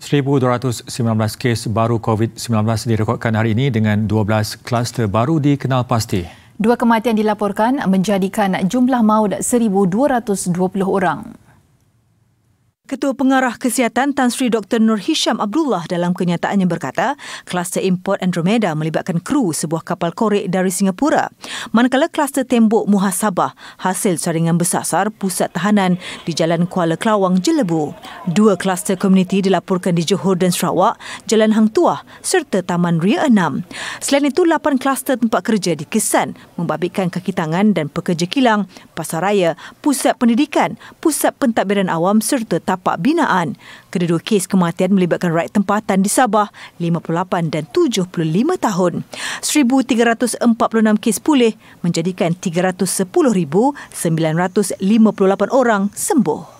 1219 kes baru COVID-19 direkodkan hari ini dengan 12 kluster baru dikenal pasti. Dua kematian dilaporkan menjadikan jumlah maut 1220 orang. Ketua Pengarah Kesihatan Tan Sri Dr. Nur Hisham Abdullah dalam kenyataannya berkata, kluster import Andromeda melibatkan kru sebuah kapal korek dari Singapura. Manakala kluster tembok Muhasabah hasil saringan bersasar pusat tahanan di Jalan Kuala Kelawang, Jelebu. Dua kluster komuniti dilaporkan di Johor dan Sarawak, Jalan Hang Tuah serta Taman Ria Enam. Selain itu, lapan kluster tempat kerja dikesan membabitkan kaki tangan dan pekerja kilang, pasaraya, pusat pendidikan, pusat pentadbiran awam serta tapak tapak binaan. Kedua-dua kes kematian melibatkan rakyat tempatan di Sabah, 58 dan 75 tahun. 1,346 kes pulih menjadikan 310,958 orang sembuh.